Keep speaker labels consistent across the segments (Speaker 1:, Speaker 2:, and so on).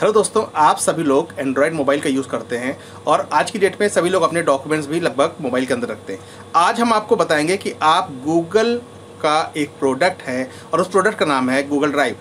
Speaker 1: hello दोस्तों आप सभी लोग एंड्रॉयड मोबाइल का यूज़ करते हैं और आज की डेट में सभी लोग अपने डॉक्यूमेंट्स भी लगभग मोबाइल के अंदर रखते हैं आज हम आपको बताएंगे कि आप गूगल का एक प्रोडक्ट है और उस प्रोडक्ट का नाम है गूगल ड्राइव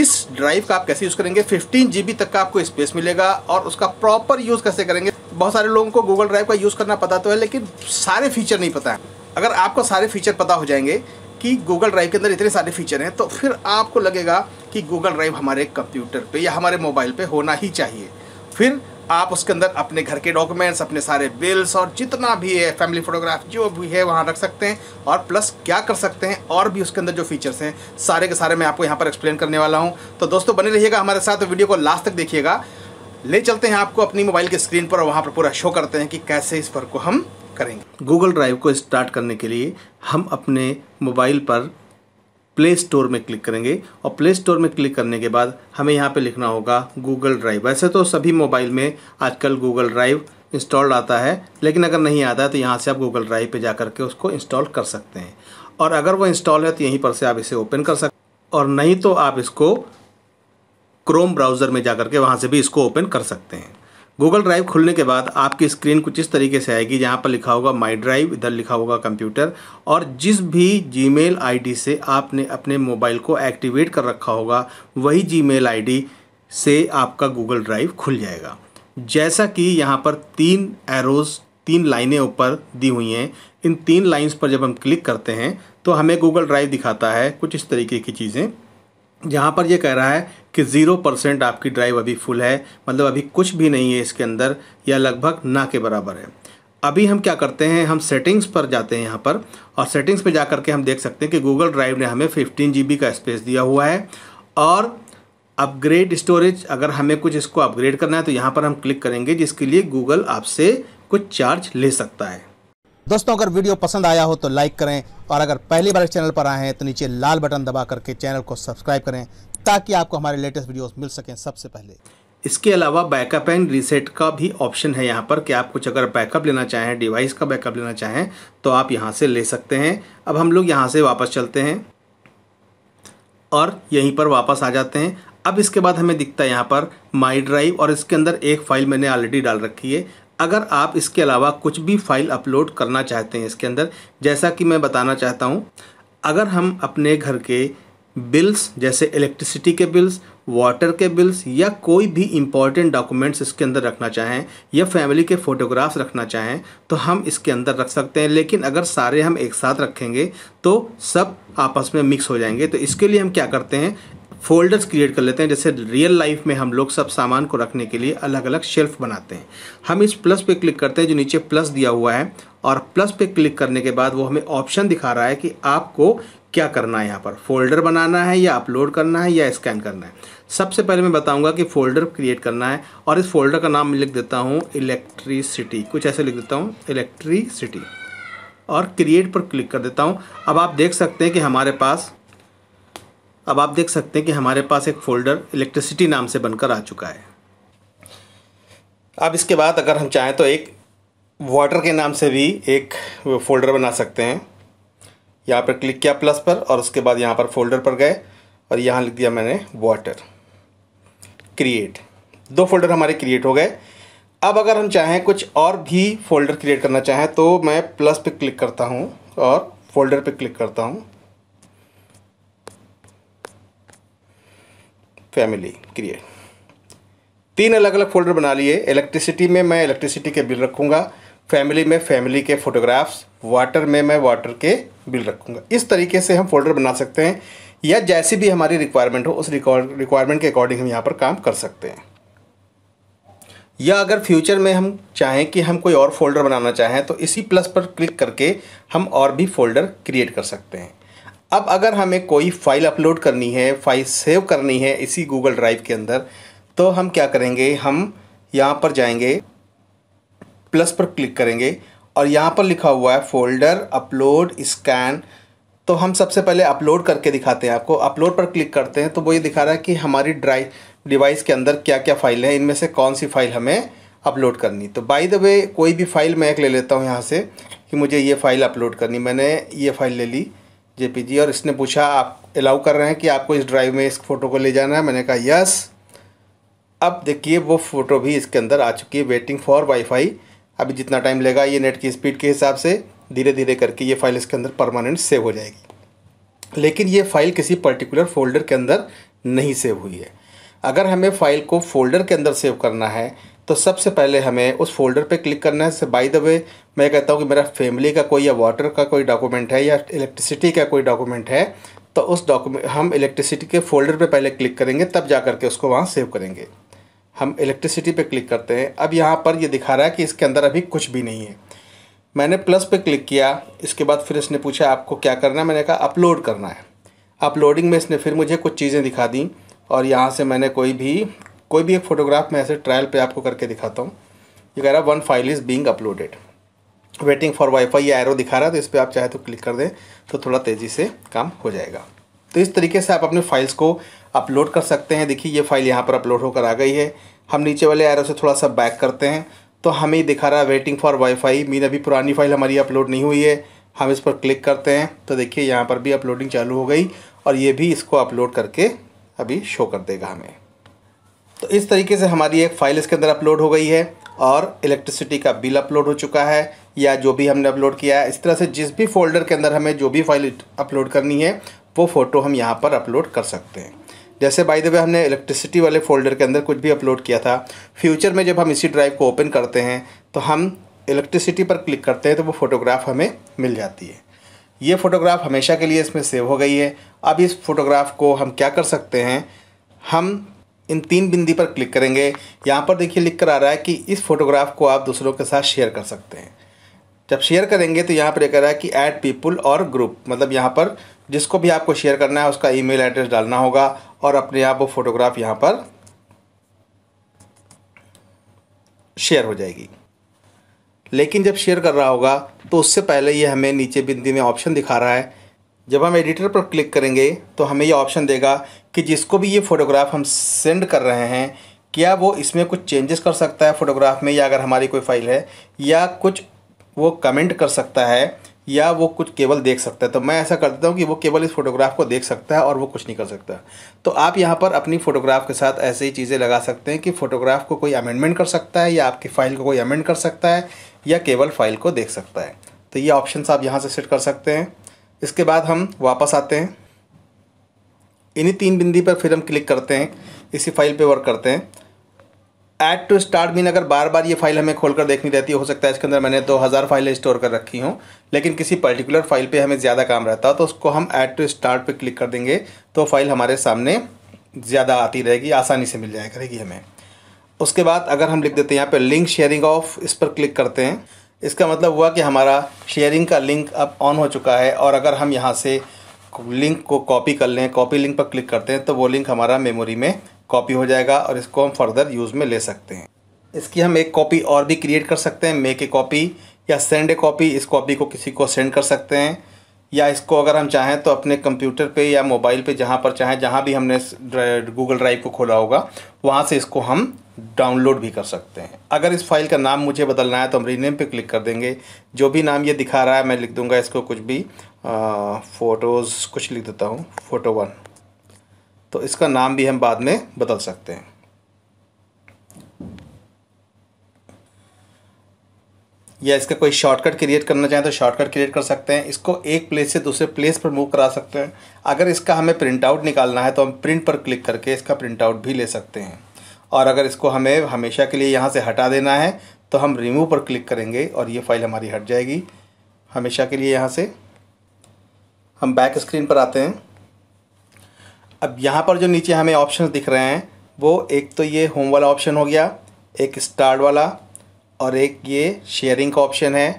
Speaker 1: इस ड्राइव का आप कैसे यूज़ करेंगे फिफ्टीन जी तक का आपको स्पेस मिलेगा और उसका प्रॉपर यूज़ कैसे करेंगे बहुत सारे लोगों को गूगल ड्राइव का यूज़ करना पता तो है लेकिन सारे फीचर नहीं पता है अगर आपको सारे फीचर पता हो जाएंगे कि गूगल ड्राइव के अंदर इतने सारे फीचर हैं तो फिर आपको लगेगा कि गूगल ड्राइव हमारे कंप्यूटर पे या हमारे मोबाइल पे होना ही चाहिए फिर आप उसके अंदर अपने घर के डॉक्यूमेंट्स अपने सारे बिल्स और जितना भी है फैमिली फोटोग्राफ जो भी है वहाँ रख सकते हैं और प्लस क्या कर सकते हैं और भी उसके अंदर जो फीचर्स हैं सारे के सारे मैं आपको यहाँ पर एक्सप्लेन करने वाला हूँ तो दोस्तों बने रहिएगा हमारे साथ वीडियो को लास्ट तक देखिएगा ले चलते हैं आपको अपनी मोबाइल की स्क्रीन पर और वहाँ पर पूरा शो करते हैं कि कैसे इस पर को हम करेंगे गूगल ड्राइव को स्टार्ट करने के लिए हम अपने मोबाइल पर प्ले स्टोर में क्लिक करेंगे और प्ले स्टोर में क्लिक करने के बाद हमें यहाँ पे लिखना होगा गूगल ड्राइव वैसे तो सभी मोबाइल में आजकल गूगल ड्राइव इंस्टॉल्ड आता है लेकिन अगर नहीं आता है तो यहाँ से आप गूगल ड्राइव पे जा करके उसको इंस्टॉल कर सकते हैं और अगर वो इंस्टॉल है तो यहीं पर से आप इसे ओपन कर सकते और नहीं तो आप इसको क्रोम ब्राउज़र में जा करके वहाँ से भी इसको ओपन कर सकते हैं गूगल ड्राइव खुलने के बाद आपकी स्क्रीन कुछ इस तरीके से आएगी जहाँ पर लिखा होगा माई ड्राइव इधर लिखा होगा कंप्यूटर और जिस भी जी मेल से आपने अपने मोबाइल को एक्टिवेट कर रखा होगा वही जी मेल से आपका गूगल ड्राइव खुल जाएगा जैसा कि यहाँ पर तीन एरोज़ तीन लाइनें ऊपर दी हुई हैं इन तीन लाइंस पर जब हम क्लिक करते हैं तो हमें गूगल ड्राइव दिखाता है कुछ इस तरीके की चीज़ें जहाँ पर ये कह रहा है कि ज़ीरो परसेंट आपकी ड्राइव अभी फुल है मतलब अभी कुछ भी नहीं है इसके अंदर या लगभग ना के बराबर है अभी हम क्या करते हैं हम सेटिंग्स पर जाते हैं यहाँ पर और सेटिंग्स पर जा करके हम देख सकते हैं कि गूगल ड्राइव ने हमें फिफ्टीन जी का स्पेस दिया हुआ है और अपग्रेड स्टोरेज अगर हमें कुछ इसको अपग्रेड करना है तो यहाँ पर हम क्लिक करेंगे जिसके लिए गूगल आपसे कुछ चार्ज ले सकता है दोस्तों अगर वीडियो पसंद आया हो तो लाइक करें और अगर पहली बार चैनल पर आए हैं तो नीचे लाल बटन दबा करके चैनल को सब्सक्राइब करें ताकि आपको हमारे लेटेस्ट वीडियोस मिल सकें सबसे पहले इसके अलावा बैकअप एंड रीसेट का भी ऑप्शन है यहाँ पर कि आप कुछ अगर बैकअप लेना चाहें डिवाइस का बैकअप लेना चाहें तो आप यहाँ से ले सकते हैं अब हम लोग यहाँ से वापस चलते हैं और यहीं पर वापस आ जाते हैं अब इसके बाद हमें दिखता है यहाँ पर माई ड्राइव और इसके अंदर एक फ़ाइल मैंने ऑलरेडी डाल रखी है अगर आप इसके अलावा कुछ भी फाइल अपलोड करना चाहते हैं इसके अंदर जैसा कि मैं बताना चाहता हूँ अगर हम अपने घर के बिल्स जैसे इलेक्ट्रिसिटी के बिल्स वाटर के बिल्स या कोई भी इम्पॉर्टेंट डॉक्यूमेंट्स इसके अंदर रखना चाहें या फैमिली के फ़ोटोग्राफ्स रखना चाहें तो हम इसके अंदर रख सकते हैं लेकिन अगर सारे हम एक साथ रखेंगे तो सब आपस में मिक्स हो जाएंगे तो इसके लिए हम क्या करते हैं फोल्डर्स क्रिएट कर लेते हैं जैसे रियल लाइफ में हम लोग सब सामान को रखने के लिए अलग अलग शेल्फ बनाते हैं हम इस प्लस पे क्लिक करते हैं जो नीचे प्लस दिया हुआ है और प्लस पे क्लिक करने के बाद वो हमें ऑप्शन दिखा रहा है कि आपको क्या करना है यहाँ पर फोल्डर बनाना है या अपलोड करना है या स्कैन करना है सबसे पहले मैं बताऊंगा कि फ़ोल्डर क्रिएट करना है और इस फोल्डर का नाम लिख देता हूँ इलेक्ट्रिसिटी कुछ ऐसे लिख देता हूँ इलेक्ट्रिसिटी और क्रिएट पर क्लिक कर देता हूँ अब आप देख सकते हैं कि हमारे पास अब आप देख सकते हैं कि हमारे पास एक फ़ोल्डर इलेक्ट्रिसिटी नाम से बनकर आ चुका है अब इसके बाद अगर हम चाहें तो एक वाटर के नाम से भी एक फ़ोल्डर बना सकते हैं यहाँ पर क्लिक किया प्लस पर और उसके बाद यहाँ पर फोल्डर पर गए और यहाँ लिख दिया मैंने वाटर क्रिएट दो फोल्डर हमारे क्रिएट हो गए अब अगर हम चाहें कुछ और भी फोल्डर क्रिएट करना चाहें तो मैं प्लस पे क्लिक करता हूँ और फोल्डर पे क्लिक करता हूँ फैमिली क्रिएट तीन अलग अलग फोल्डर बना लिए इलेक्ट्रिसिटी में मैं इलेक्ट्रिसिटी के बिल रखूँगा फैमिली में फैमिली के फ़ोटोग्राफ्स वाटर में मैं वाटर के बिल रखूँगा इस तरीके से हम फोल्डर बना सकते हैं या जैसी भी हमारी रिक्वायरमेंट हो उस रिक्वायरमेंट के अकॉर्डिंग हम यहाँ पर काम कर सकते हैं या अगर फ्यूचर में हम चाहें कि हम कोई और फोल्डर बनाना चाहें तो इसी प्लस पर क्लिक करके हम और भी फोल्डर क्रिएट कर सकते हैं अब अगर हमें कोई फ़ाइल अपलोड करनी है फाइल सेव करनी है इसी गूगल ड्राइव के अंदर तो हम क्या करेंगे हम यहाँ पर जाएंगे प्लस पर क्लिक करेंगे और यहाँ पर लिखा हुआ है फोल्डर अपलोड स्कैन तो हम सबसे पहले अपलोड करके दिखाते हैं आपको अपलोड पर क्लिक करते हैं तो वो ये दिखा रहा है कि हमारी ड्राइव डिवाइस के अंदर क्या क्या फ़ाइल है इनमें से कौन सी फ़ाइल हमें अपलोड करनी तो बाय द वे कोई भी फ़ाइल मैं एक ले लेता हूँ यहाँ से कि मुझे ये फ़ाइल अपलोड करनी मैंने ये फ़ाइल ले ली जी और इसने पूछा आप अलाउ कर रहे हैं कि आपको इस ड्राइव में इस फ़ोटो को ले जाना है मैंने कहा यस अब देखिए वो फ़ोटो भी इसके अंदर आ चुकी है वेटिंग फॉर वाईफाई अभी जितना टाइम लेगा ये नेट की स्पीड के हिसाब से धीरे धीरे करके ये फ़ाइल इसके अंदर परमानेंट सेव हो जाएगी लेकिन ये फ़ाइल किसी पर्टिकुलर फोल्डर के अंदर नहीं सेव हुई है अगर हमें फ़ाइल को फोल्डर के अंदर सेव करना है तो सबसे पहले हमें उस फोल्डर पे क्लिक करना है बाय द वे मैं कहता हूँ कि मेरा फैमिली का कोई या वाटर का कोई डॉक्यूमेंट है या इलेक्ट्रिसिटी का कोई डॉक्यूमेंट है तो उस डॉक्यूमेंट हम इलेक्ट्रिसिटी के फोल्डर पे पहले क्लिक करेंगे तब जा करके उसको वहाँ सेव करेंगे हम इलेक्ट्रिसिटी पे क्लिक करते हैं अब यहाँ पर ये यह दिखा रहा है कि इसके अंदर अभी कुछ भी नहीं है मैंने प्लस पे क्लिक किया इसके बाद फिर इसने पूछा आपको क्या करना है मैंने कहा अपलोड करना है अपलोडिंग में इसने फिर मुझे कुछ चीज़ें दिखा दी और यहाँ से मैंने कोई भी कोई भी एक फ़ोटोग्राफ मैं ऐसे ट्रायल पे आपको करके दिखाता हूँ ये कह रहा one file is being uploaded waiting for wifi ये एरो दिखा रहा है तो इस पर आप चाहे तो क्लिक कर दें तो थोड़ा तेज़ी से काम हो जाएगा तो इस तरीके से आप अपने फाइल्स को अपलोड कर सकते हैं देखिए ये फाइल यहाँ पर अपलोड होकर आ गई है हम नीचे वाले एरो से थोड़ा सा बैक करते हैं तो हमें दिखा रहा है वेटिंग फॉर वाईफाई मीन अभी पुरानी फाइल हमारी अपलोड नहीं हुई है हम इस पर क्लिक करते हैं तो देखिए यहाँ पर भी अपलोडिंग चालू हो गई और ये भी इसको अपलोड करके अभी शो कर देगा हमें तो इस तरीके से हमारी एक फ़ाइल इसके अंदर अपलोड हो गई है और इलेक्ट्रिसिटी का बिल अपलोड हो चुका है या जो भी हमने अपलोड किया है इस तरह से जिस भी फोल्डर के अंदर हमें जो भी फाइल अपलोड करनी है वो फ़ोटो हम यहाँ पर अपलोड कर सकते हैं जैसे बाय द वे हमने इलेक्ट्रिसिटी वाले फोल्डर के अंदर कुछ भी अपलोड किया था फ्यूचर में जब हम इसी ड्राइव को ओपन करते हैं तो हम इलेक्ट्रिसिटी पर क्लिक करते हैं तो वो फ़ोटोग्राफ हमें मिल जाती है ये फ़ोटोग्राफ हमेशा के लिए इसमें सेव हो गई है अब इस फोटोग्राफ को हम क्या कर सकते हैं हम इन तीन बिंदी पर क्लिक करेंगे यहाँ पर देखिए लिख कर आ रहा है कि इस फोटोग्राफ को आप दूसरों के साथ शेयर कर सकते हैं जब शेयर करेंगे तो यहाँ पर कह रहा है कि ऐड पीपल और ग्रुप मतलब यहाँ पर जिसको भी आपको शेयर करना है उसका ईमेल एड्रेस डालना होगा और अपने आप वो फोटोग्राफ यहाँ पर शेयर हो जाएगी लेकिन जब शेयर कर रहा होगा तो उससे पहले ये हमें नीचे बिंदी में ऑप्शन दिखा रहा है जब हम एडिटर पर क्लिक करेंगे तो हमें ये ऑप्शन देगा कि जिसको भी ये फ़ोटोग्राफ हम सेंड कर रहे हैं क्या वो इसमें कुछ चेंजेस कर सकता है फ़ोटोग्राफ में या अगर हमारी कोई फ़ाइल है या कुछ वो कमेंट कर सकता है या वो कुछ केवल देख सकता है तो मैं ऐसा कर देता हूँ कि वो केवल इस फोटोग्राफ को देख सकता है और वो कुछ नहीं कर सकता तो आप यहाँ पर अपनी फ़ोटोग्राफ के साथ ऐसे ही चीज़ें लगा सकते हैं कि फ़ोटोग्राफ को कोई अमेंडमेंट कर सकता है या आपकी फ़ाइल को कोई अमेंड कर सकता है या केवल फ़ाइल को देख सकता है तो ये ऑप्शन आप यहाँ से सेट कर सकते हैं इसके बाद हम वापस आते हैं इन्हीं तीन बिंदी पर फिर हम क्लिक करते हैं इसी फाइल पे वर्क करते हैं ऐड टू स्टार्ट मीन अगर बार बार ये फाइल हमें खोलकर देखनी रहती है हो सकता है इसके अंदर मैंने दो हज़ार फाइलें स्टोर कर रखी हूँ लेकिन किसी पर्टिकुलर फाइल पे हमें ज़्यादा काम रहता है तो उसको हम ऐड टू स्टार्ट पे क्लिक कर देंगे तो फाइल हमारे सामने ज़्यादा आती रहेगी आसानी से मिल जाया करेगी हमें उसके बाद अगर हम लिख देते हैं यहाँ पर लिंक शेयरिंग ऑफ इस पर क्लिक करते हैं इसका मतलब हुआ कि हमारा शेयरिंग का लिंक अब ऑन हो चुका है और अगर हम यहाँ से लिंक को कॉपी कर लें कॉपी लिंक पर क्लिक करते हैं तो वो लिंक हमारा मेमोरी में कॉपी हो जाएगा और इसको हम फर्दर यूज़ में ले सकते हैं इसकी हम एक कॉपी और भी क्रिएट कर सकते हैं मेक ए कॉपी या सेंड ए कॉपी इस कॉपी को किसी को सेंड कर सकते हैं या इसको अगर हम चाहें तो अपने कंप्यूटर पे या मोबाइल पे जहाँ पर चाहें जहाँ भी हमने गूगल ड्राइव को खोला होगा वहाँ से इसको हम डाउनलोड भी कर सकते हैं अगर इस फाइल का नाम मुझे बदलना है तो हम रीनेम पे क्लिक कर देंगे जो भी नाम ये दिखा रहा है मैं लिख दूंगा इसको कुछ भी फ़ोटोज़ कुछ लिख देता हूँ फ़ोटो वन तो इसका नाम भी हम बाद में बदल सकते हैं या इसका कोई शॉर्टकट क्रिएट करना चाहें तो शॉर्टकट क्रिएट कर सकते हैं इसको एक प्लेस से दूसरे प्लेस पर मूव करा सकते हैं अगर इसका हमें प्रिंट आउट निकालना है तो हम प्रिंट पर क्लिक करके इसका प्रिंट आउट भी ले सकते हैं और अगर इसको हमें हमेशा के लिए यहाँ से हटा देना है तो हम रिमूव पर क्लिक करेंगे और ये फाइल हमारी हट जाएगी हमेशा के लिए यहाँ से हम बैक स्क्रीन पर आते हैं अब यहाँ पर जो नीचे हमें ऑप्शन दिख रहे हैं वो एक तो ये होम वाला ऑप्शन हो गया एक स्टार्ट वाला और एक ये शेयरिंग का ऑप्शन है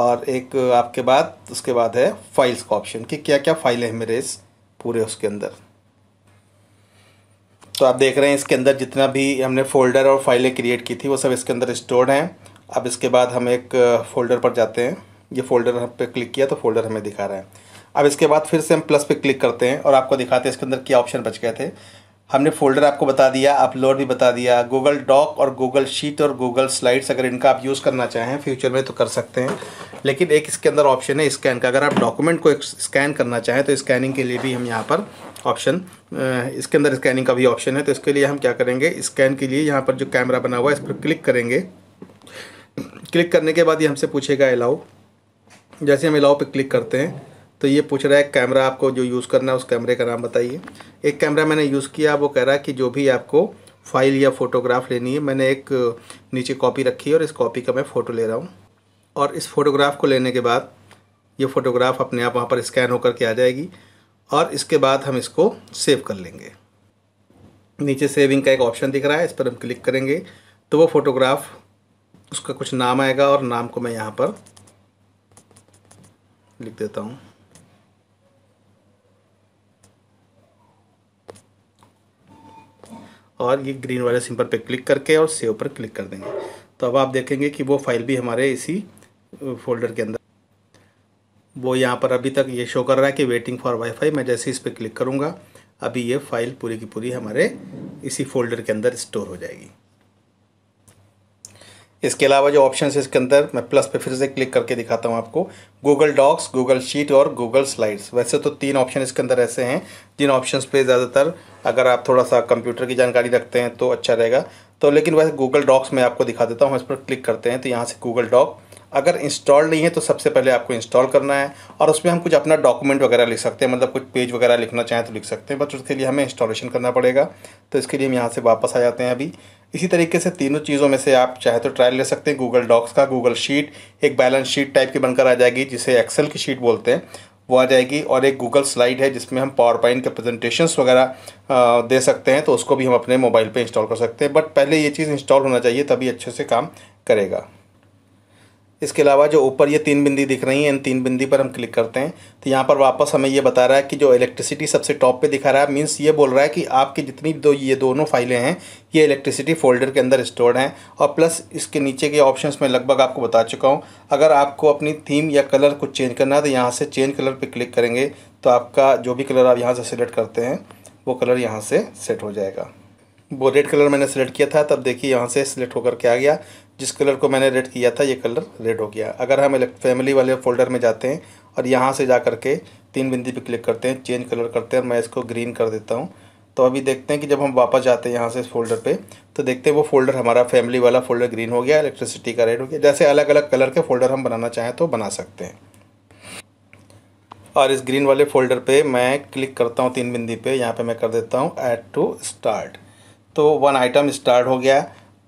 Speaker 1: और एक आपके बाद उसके बाद है फाइल्स का ऑप्शन कि क्या क्या फ़ाइलें हैं मेरे इस पूरे उसके अंदर तो आप देख रहे हैं इसके अंदर जितना भी हमने फ़ोल्डर और फाइलें क्रिएट की थी वो सब इसके अंदर स्टोर्ड हैं अब इसके बाद हम एक फ़ोल्डर पर जाते हैं ये फ़ोल्डर हम पे क्लिक किया तो फ़ोल्डर हमें दिखा रहा है अब इसके बाद फिर से हम प्लस पे क्लिक करते हैं और आपको दिखाते हैं इसके अंदर क्या ऑप्शन बच गए थे हमने फोल्डर आपको बता दिया अपलोड भी बता दिया गूगल डॉक और गूगल शीट और गूगल स्लाइड्स अगर इनका आप यूज़ करना चाहें फ्यूचर में तो कर सकते हैं लेकिन एक इसके अंदर ऑप्शन है स्कैन का अगर आप डॉक्यूमेंट को स्कैन करना चाहें तो स्कैनिंग के लिए भी हम यहाँ पर ऑप्शन इसके अंदर स्कैनिंग का भी ऑप्शन है तो इसके लिए हम क्या करेंगे स्कैन के लिए यहाँ पर जो कैमरा बना हुआ है इस पर क्लिक करेंगे क्लिक करने के बाद ये हमसे पूछेगा अलाउ जैसे हम अलाउ पर क्लिक करते हैं तो ये पूछ रहा है कैमरा आपको जो यूज़ करना है उस कैमरे का नाम बताइए एक कैमरा मैंने यूज़ किया वो कह रहा है कि जो भी आपको फाइल या फ़ोटोग्राफ लेनी है मैंने एक नीचे कॉपी रखी है और इस कॉपी का मैं फ़ोटो ले रहा हूँ और इस फ़ोटोग्राफ को लेने के बाद ये फ़ोटोग्राफ अपने आप वहाँ पर स्कैन होकर के आ जाएगी और इसके बाद हम इसको सेव कर लेंगे नीचे सेविंग का एक ऑप्शन दिख रहा है इस पर हम क्लिक करेंगे तो वो फ़ोटोग्राफ उसका कुछ नाम आएगा और नाम को मैं यहाँ पर लिख देता हूँ और ये ग्रीन वाले सिंपल पर क्लिक करके और सेव पर क्लिक कर देंगे तो अब आप देखेंगे कि वो फाइल भी हमारे इसी फोल्डर के अंदर वो यहाँ पर अभी तक ये शो कर रहा है कि वेटिंग फॉर वाईफाई मैं जैसे इस पर क्लिक करूँगा अभी ये फ़ाइल पूरी की पूरी हमारे इसी फोल्डर के अंदर स्टोर हो जाएगी इसके अलावा जो ऑप्शन है इसके अंदर मैं प्लस पे फिर से क्लिक करके दिखाता हूँ आपको गूगल डॉक्स गूगल शीट और गूगल स्लाइड्स वैसे तो तीन ऑप्शन इसके अंदर ऐसे हैं जिन ऑप्शंस पे ज़्यादातर अगर आप थोड़ा सा कंप्यूटर की जानकारी रखते हैं तो अच्छा रहेगा तो लेकिन वैसे गूगल डॉक्स मैं आपको दिखा देता हूँ इस पर क्लिक करते हैं तो यहाँ से गूगल डॉक अगर इंस्टॉल नहीं है तो सबसे पहले आपको इंस्टॉल करना है और उसमें हम कुछ अपना डॉक्यूमेंट वगैरह लिख सकते हैं मतलब कुछ पेज वगैरह लिखना चाहें तो लिख सकते हैं बट उसके लिए हमें इंस्टॉलेशन करना पड़ेगा तो इसके लिए हम यहाँ से वापस आ जाते हैं अभी इसी तरीके से तीनों चीज़ों में से आप चाहे तो ट्रायल ले सकते हैं गूगल डॉक्स का गूगल शीट एक बैलेंस शीट टाइप की बनकर आ जाएगी जिसे एक्सेल की शीट बोलते हैं वो आ जाएगी और एक गूगल स्लाइड है जिसमें हम पावर पॉइंट के प्रेजेंटेशंस वगैरह दे सकते हैं तो उसको भी हम अपने मोबाइल पे इंस्टॉल कर सकते हैं बट पहले ये चीज़ इंस्टॉल होना चाहिए तभी अच्छे से काम करेगा इसके अलावा जो ऊपर ये तीन बिंदी दिख रही हैं इन तीन बिंदी पर हम क्लिक करते हैं तो यहाँ पर वापस हमें ये बता रहा है कि जो इलेक्ट्रिसिटी सबसे टॉप पे दिखा रहा है मींस ये बोल रहा है कि आपकी जितनी दो ये दोनों फाइलें हैं ये इलेक्ट्रिसिटी फोल्डर के अंदर स्टोर्ड हैं और प्लस इसके नीचे के ऑप्शन में लगभग आपको बता चुका हूँ अगर आपको अपनी थीम या कलर कुछ चेंज करना है तो यहाँ से चेंज कलर पर क्लिक करेंगे तो आपका जो भी कलर आप यहाँ से सिलेक्ट करते हैं वो कलर यहाँ से सेट हो जाएगा वो रेड कलर मैंने सेलेक्ट किया था तब देखिए यहाँ से सिलेक्ट होकर के आ गया जिस कलर को मैंने रेड किया था ये कलर रेड हो गया अगर हम फैमिली वाले फोल्डर में जाते हैं और यहाँ से जा करके तीन बिंदी पे क्लिक करते हैं चेंज कलर करते हैं और मैं इसको ग्रीन कर देता हूँ तो अभी देखते हैं कि जब हम वापस जाते हैं यहाँ से इस फोल्डर पे तो देखते हैं वो फोल्डर हमारा फैमिली वाला फोल्डर ग्रीन हो गया इलेक्ट्रिसिटी का रेड हो गया जैसे अलग अलग कलर के फोल्डर हम बनाना चाहें तो बना सकते हैं और इस ग्रीन वाले फोल्डर पे मैं क्लिक करता हूँ तीन बिंदी पे यहाँ पे मैं कर देता हूँ ऐड टू स्टार्ट तो वन आइटम स्टार्ट हो गया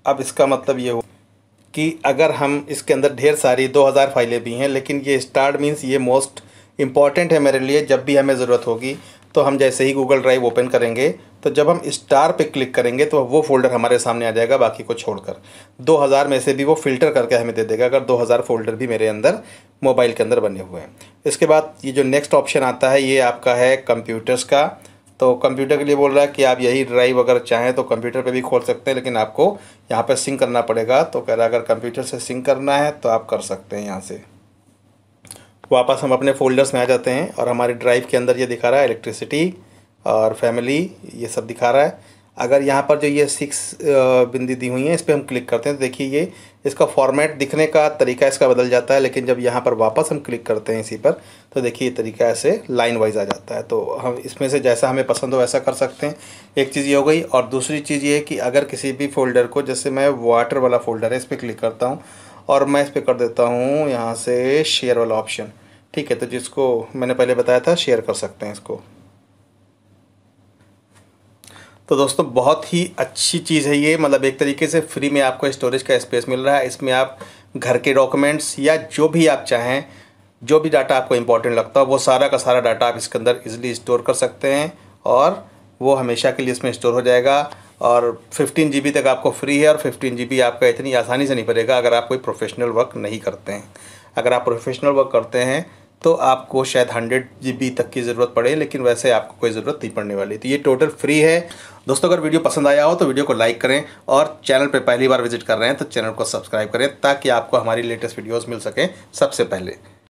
Speaker 1: अब इसका मतलब ये हो कि अगर हम इसके अंदर ढेर सारी 2000 फाइलें भी हैं लेकिन ये स्टार्ट मीन्स ये मोस्ट इम्पॉर्टेंट है मेरे लिए जब भी हमें ज़रूरत होगी तो हम जैसे ही गूगल ड्राइव ओपन करेंगे तो जब हम स्टार पे क्लिक करेंगे तो वो फोल्डर हमारे सामने आ जाएगा बाकी को छोड़कर 2000 में से भी वो फ़िल्टर करके हमें दे देगा अगर 2000 फोल्डर भी मेरे अंदर मोबाइल के अंदर बने हुए हैं इसके बाद ये जो नेक्स्ट ऑप्शन आता है ये आपका है कंप्यूटर्स का तो कंप्यूटर के लिए बोल रहा है कि आप यही ड्राइव अगर चाहें तो कंप्यूटर पे भी खोल सकते हैं लेकिन आपको यहाँ पे सिंक करना पड़ेगा तो कह रहा है अगर कंप्यूटर से सिंक करना है तो आप कर सकते हैं यहाँ से वापस हम अपने फोल्डर्स में आ जाते हैं और हमारी ड्राइव के अंदर ये दिखा रहा है इलेक्ट्रिसिटी और फैमिली ये सब दिखा रहा है अगर यहाँ पर जो ये सिक्स बिंदी दी हुई हैं इस पर हम क्लिक करते हैं तो देखिए ये इसका फॉर्मेट दिखने का तरीका इसका बदल जाता है लेकिन जब यहाँ पर वापस हम क्लिक करते हैं इसी पर तो देखिए ये तरीका ऐसे लाइन वाइज आ जाता है तो हम इसमें से जैसा हमें पसंद हो वैसा कर सकते हैं एक चीज़ ये हो गई और दूसरी चीज़ ये कि अगर किसी भी फोल्डर को जैसे मैं वाटर वाला फोल्डर है इस पर क्लिक करता हूँ और मैं इस पर कर देता हूँ यहाँ से शेयर वाला ऑप्शन ठीक है तो जिसको मैंने पहले बताया था शेयर कर सकते हैं इसको तो दोस्तों बहुत ही अच्छी चीज़ है ये मतलब एक तरीके से फ्री में आपको स्टोरेज का स्पेस मिल रहा है इसमें आप घर के डॉक्यूमेंट्स या जो भी आप चाहें जो भी डाटा आपको इम्पोर्टेंट लगता हो वो सारा का सारा डाटा आप इसके अंदर इजीली स्टोर कर सकते हैं और वो हमेशा के लिए इसमें स्टोर हो जाएगा और फिफ्टीन जी तक आपको फ्री है और फिफ्टीन जी आपका इतनी आसानी से नहीं पड़ेगा अगर आप कोई प्रोफेशनल वर्क नहीं करते हैं अगर आप प्रोफेशनल वर्क करते हैं तो आपको शायद हंड्रेड जी तक की ज़रूरत पड़े लेकिन वैसे आपको कोई ज़रूरत नहीं पड़ने वाली तो ये टोटल फ्री है दोस्तों अगर वीडियो पसंद आया हो तो वीडियो को लाइक करें और चैनल पर पहली बार विजिट कर रहे हैं तो चैनल को सब्सक्राइब करें ताकि आपको हमारी लेटेस्ट वीडियोज़ मिल सकें सबसे पहले